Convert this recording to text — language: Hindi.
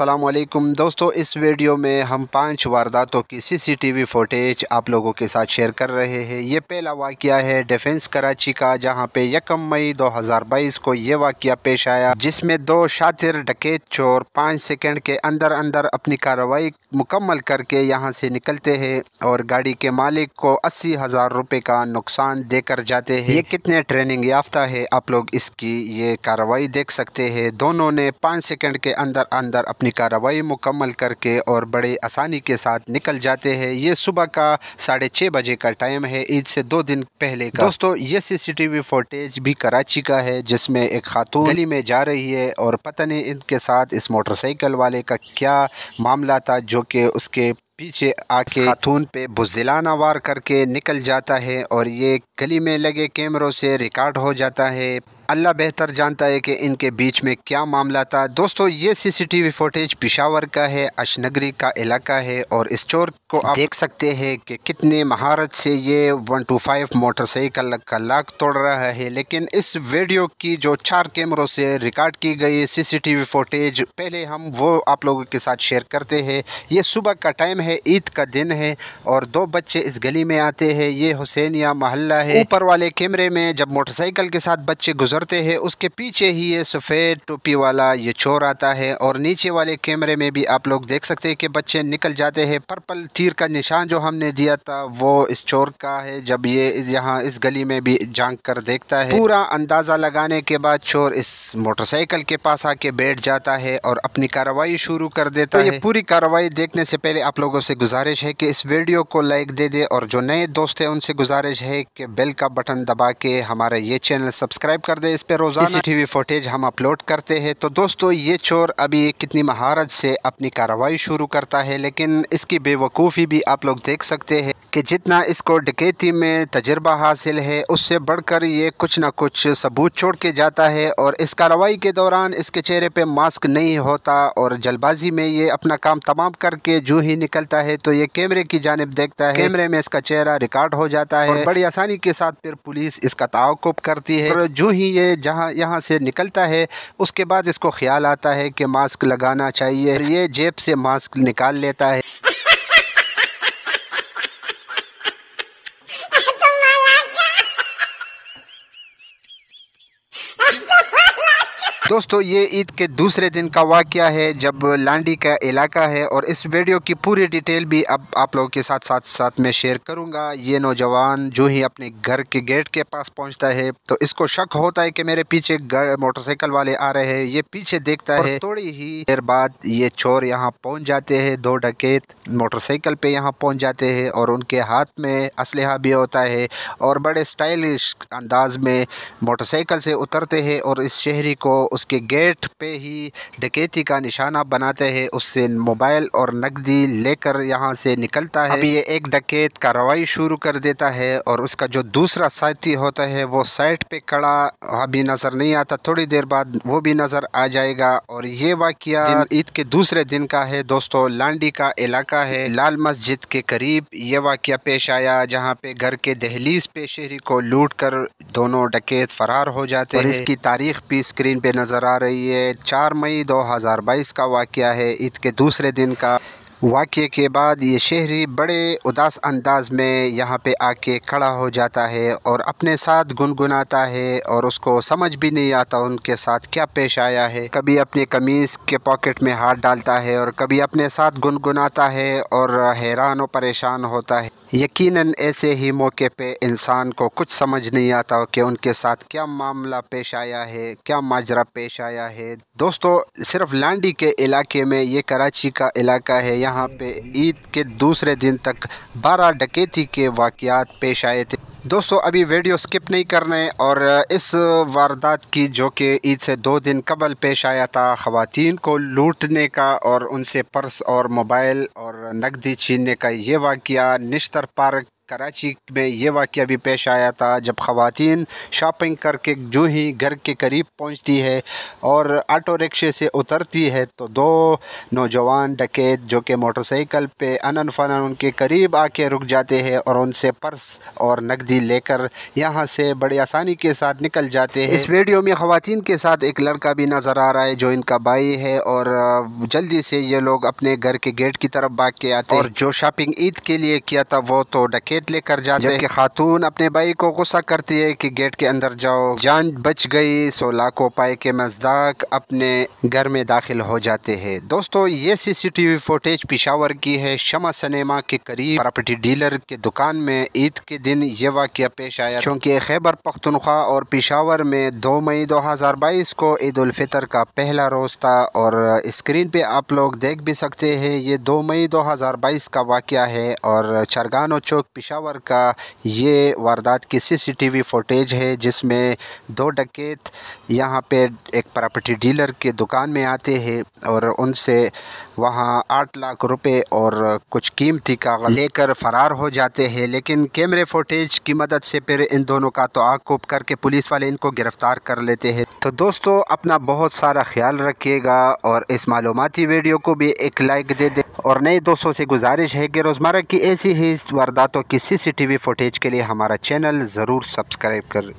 असलम दोस्तों इस वीडियो में हम पांच वारदातों की सीसीटीवी फुटेज आप लोगों के साथ शेयर कर रहे हैं ये पहला वाक्य है डिफेंस कराची का जहां पे यकम मई 2022 को ये वाक्य पेश आया जिसमें दो शातिर डकैत चोर पाँच सेकंड के अंदर अंदर अपनी कार्रवाई मुकम्मल करके यहां से निकलते हैं और गाड़ी के मालिक को अस्सी हज़ार रुपये का नुकसान देकर जाते हैं ये कितने ट्रेनिंग याफ्ता है आप लोग इसकी ये कार्रवाई देख सकते हैं दोनों ने पाँच सेकेंड के अंदर अंदर अपनी अपनी कार्रवाई मुकम्मल करके और बड़े आसानी के साथ निकल जाते हैं ये सुबह का साढ़े छः बजे का टाइम है ईद से दो दिन पहले का दोस्तों ये सीसीटीवी फुटेज भी कराची का है जिसमें एक खातून गली में जा रही है और पता नहीं इनके साथ इस मोटरसाइकिल वाले का क्या मामला था जो कि उसके पीछे आके खातून पे बुजदिलाना वार करके निकल जाता है और ये गली में लगे कैमरों से रिकॉर्ड हो जाता है अल्लाह बेहतर जानता है कि इनके बीच में क्या मामला था दोस्तों ये सीसीटीवी फुटेज पिशावर का है अशनगरी का इलाका है और इस चोर को आप देख सकते हैं कि कितने महारत से ये 125 मोटरसाइकिल का लाख तोड़ रहा है लेकिन इस वीडियो की जो चार कैमरों से रिकॉर्ड की गई सीसीटीवी फुटेज पहले हम वो आप लोगों के साथ शेयर करते हैं ये सुबह का टाइम है ईद का दिन है और दो बच्चे इस गली में आते हैं ये हुसैनिया मोहल्ला है ऊपर वाले कैमरे में जब मोटरसाइकिल के साथ बच्चे गुजर गुजरते हैं उसके पीछे ही ये सफ़ेद टोपी वाला ये चोर आता है और नीचे वाले कैमरे में भी आप लोग देख सकते हैं कि बच्चे निकल जाते हैं पर्पल तीर का निशान जो हमने दिया था वो इस चोर का है जब ये यहाँ इस गली में भी झाँक कर देखता है पूरा अंदाज़ा लगाने के बाद चोर इस मोटरसाइकिल के पास आके बैठ जाता है और अपनी कार्रवाई शुरू कर देता तो है पूरी कार्रवाई देखने से पहले आप लोगों से गुजारिश है कि इस वीडियो को लाइक दे दे और जो नए दोस्त हैं उनसे गुजारिश है कि बेल का बटन दबा के हमारा ये चैनल सब्सक्राइब कर दे इस पे रोज़ाना सी टी वी फुटेज हम अपलोड करते हैं तो दोस्तों ये चोर अभी कितनी महारत से अपनी कार्रवाई शुरू करता है लेकिन इसकी बेवकूफ़ी भी आप लोग देख सकते हैं कि जितना इसको डकैती में तजर्बा हासिल है उससे बढ़कर ये कुछ ना कुछ सबूत छोड़ के जाता है और इस कार्रवाई के दौरान इसके चेहरे पे मास्क नहीं होता और जल्दबाजी में ये अपना काम तमाम करके जो ही निकलता है तो ये कैमरे की जानब देखता है कैमरे में इसका चेहरा रिकॉर्ड हो जाता है बड़ी आसानी के साथ फिर पुलिस इसका ताकुब करती है और जो ही ये जहाँ यहाँ से निकलता है उसके बाद इसको ख्याल आता है कि मास्क लगाना चाहिए ये जेब से मास्क निकाल लेता है दोस्तों ये ईद के दूसरे दिन का वाक़ है जब लांडी का इलाका है और इस वीडियो की पूरी डिटेल भी अब आप लोगों के साथ साथ साथ में शेयर करूंगा ये नौजवान जो ही अपने घर के गेट के पास पहुँचता है तो इसको शक होता है कि मेरे पीछे मोटरसाइकिल वाले आ रहे हैं ये पीछे देखता है थोड़ी ही देर बाद ये चोर यहाँ पहुँच जाते हैं दो डकेत मोटरसाइकिल पे यहाँ पहुँच जाते हैं और उनके हाथ में असलहा भी होता है और बड़े स्टाइलिश अंदाज में मोटरसाइकिल से उतरते हैं और इस शहरी को उसके गेट पे ही डकैती का निशाना बनाते हैं उससे मोबाइल और नकदी लेकर यहाँ से निकलता है अभी ये एक डकैत कार्रवाई शुरू कर देता है और उसका जो दूसरा साथी होता है वो साइड पे खड़ा अभी नज़र नहीं आता थोड़ी देर बाद वो भी नज़र आ जाएगा और ये वाक्य ईद के दूसरे दिन का है दोस्तों लांडी का इलाका है लाल मस्जिद के करीब ये वाक्य पेश आया जहाँ पे घर के दहलीज पे शहरी को लूट कर दोनों डकैत फरार हो जाते हैं इसकी तारीख भी स्क्रीन पे नजर नज़र आ रही है चार मई 2022 का वाक़ है ईद के दूसरे दिन का वाक़े के बाद ये शहरी बड़े उदास अंदाज में यहाँ पे आके खड़ा हो जाता है और अपने साथ गुनगुनाता है और उसको समझ भी नहीं आता उनके साथ क्या पेश आया है कभी अपने कमीज़ के पॉकेट में हाथ डालता है और कभी अपने साथ गुनगुनाता है और हैरान और परेशान होता है यकीनन ऐसे ही मौके पे इंसान को कुछ समझ नहीं आता कि उनके साथ क्या मामला पेश आया है क्या माजरा पेश आया है दोस्तों सिर्फ लांडी के इलाके में ये कराची का इलाका है यहाँ पे ईद के दूसरे दिन तक बारह डकैती के वाकयात पेश आए थे दोस्तों अभी वीडियो स्किप नहीं कर रहे और इस वारदात की जो कि ईद से दो दिन कबल पेश आया था ख़वान को लूटने का और उनसे पर्स और मोबाइल और नकदी छीनने का ये वाक़ निश्तर पार्क कराची में ये वाक़ भी पेश आया था जब खातन शॉपिंग करके जो ही घर के करीब पहुंचती है और ऑटो रिक्शे से उतरती है तो दो नौजवान डकैत जो कि मोटरसाइकिल पे अनन फनन उनके करीब आके रुक जाते हैं और उनसे पर्स और नकदी लेकर यहाँ से बड़ी आसानी के साथ निकल जाते हैं इस वीडियो में ख़वान के साथ एक लड़का भी नज़र आ रहा है जो इनका भाई है और जल्दी से ये लोग अपने घर के गेट की तरफ भाग के आते हैं और जो शॉपिंग ईद के लिए किया था वो तो डकैत समेत लेकर जाते हैं खातून अपने भाई को गुस्सा करती है कि गेट के अंदर जाओ जान बच गई सो लाखों पाए के मजदाक अपने घर में दाखिल हो जाते हैं दोस्तों ये सीसीटीवी फुटेज पिशावर की है शमा सनेमा के करीब प्रॉपर्टी डीलर के दुकान में ईद के दिन ये वाक्य पेश आया क्योंकि खैबर पख्तनख्वा और पिशावर में दो मई दो हजार बाईस को ईद उल फितर का पहला रोज था और स्क्रीन पे आप लोग देख भी सकते हैं ये दो मई दो हजार बाईस का वाक़ है और चरगानो चौक पिशा पेशावर का ये वारदात की सीसीटीवी फुटेज है जिसमें दो डकैत यहाँ पे एक प्रॉपर्टी डीलर के दुकान में आते हैं और उनसे वहाँ आठ लाख रुपए और कुछ कीमती का लेकर फ़रार हो जाते हैं लेकिन कैमरे फुटेज की मदद से फिर इन दोनों का तो कोप करके पुलिस वाले इनको गिरफ़्तार कर लेते हैं तो दोस्तों अपना बहुत सारा ख्याल रखिएगा और इस मालूमती वीडियो को भी एक लाइक दे दे और नए दोस्तों से गुजारिश है कि रोज़मर्रा की ऐसी ही वारदातों किसी सी टी वी फुटेज के लिए हमारा चैनल ज़रूर सब्सक्राइब कर